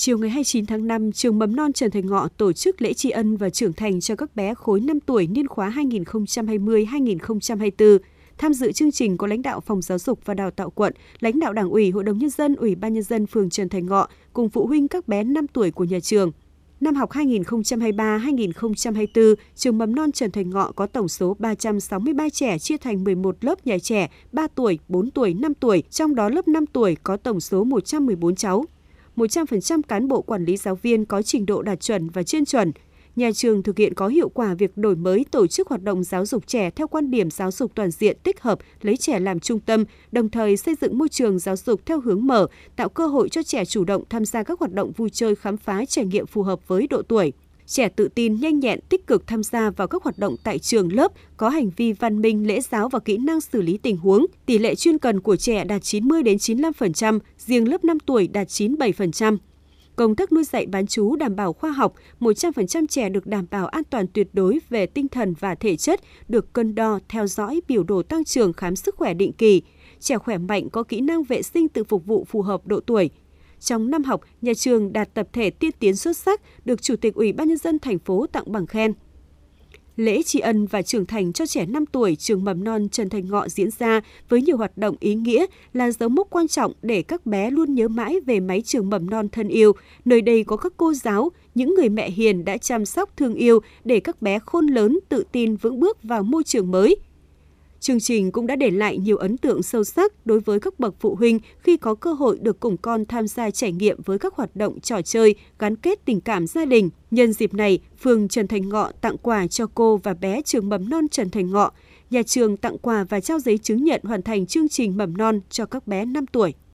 Chiều ngày 29 tháng 5, trường mầm non Trần Thành Ngọ tổ chức lễ tri ân và trưởng thành cho các bé khối 5 tuổi niên khóa 2020-2024. Tham dự chương trình có lãnh đạo Phòng Giáo dục và Đào tạo quận, lãnh đạo Đảng ủy, Hội đồng Nhân dân, Ủy ban Nhân dân phường Trần Thành Ngọ cùng phụ huynh các bé 5 tuổi của nhà trường. Năm học 2023-2024, trường mầm non Trần Thành Ngọ có tổng số 363 trẻ chia thành 11 lớp nhà trẻ 3 tuổi, 4 tuổi, 5 tuổi, trong đó lớp 5 tuổi có tổng số 114 cháu. 100% cán bộ quản lý giáo viên có trình độ đạt chuẩn và chuyên chuẩn. Nhà trường thực hiện có hiệu quả việc đổi mới tổ chức hoạt động giáo dục trẻ theo quan điểm giáo dục toàn diện tích hợp, lấy trẻ làm trung tâm, đồng thời xây dựng môi trường giáo dục theo hướng mở, tạo cơ hội cho trẻ chủ động tham gia các hoạt động vui chơi khám phá trải nghiệm phù hợp với độ tuổi trẻ tự tin, nhanh nhẹn, tích cực tham gia vào các hoạt động tại trường lớp, có hành vi văn minh, lễ giáo và kỹ năng xử lý tình huống. Tỷ lệ chuyên cần của trẻ đạt 90 đến 95%, riêng lớp 5 tuổi đạt 97%. Công tác nuôi dạy bán chú đảm bảo khoa học, 100% trẻ được đảm bảo an toàn tuyệt đối về tinh thần và thể chất, được cân đo, theo dõi biểu đồ tăng trưởng khám sức khỏe định kỳ. Trẻ khỏe mạnh có kỹ năng vệ sinh tự phục vụ phù hợp độ tuổi, trong năm học, nhà trường đạt tập thể tiên tiến xuất sắc, được Chủ tịch Ủy ban nhân dân thành phố tặng bằng khen. Lễ tri ân và trưởng thành cho trẻ 5 tuổi trường mầm non Trần Thành Ngọ diễn ra với nhiều hoạt động ý nghĩa là dấu mốc quan trọng để các bé luôn nhớ mãi về mái trường mầm non thân yêu, nơi đây có các cô giáo, những người mẹ hiền đã chăm sóc thương yêu để các bé khôn lớn tự tin vững bước vào môi trường mới – Chương trình cũng đã để lại nhiều ấn tượng sâu sắc đối với các bậc phụ huynh khi có cơ hội được cùng con tham gia trải nghiệm với các hoạt động trò chơi, gắn kết tình cảm gia đình. Nhân dịp này, phường Trần Thành Ngọ tặng quà cho cô và bé trường mầm non Trần Thành Ngọ. Nhà trường tặng quà và trao giấy chứng nhận hoàn thành chương trình mầm non cho các bé 5 tuổi.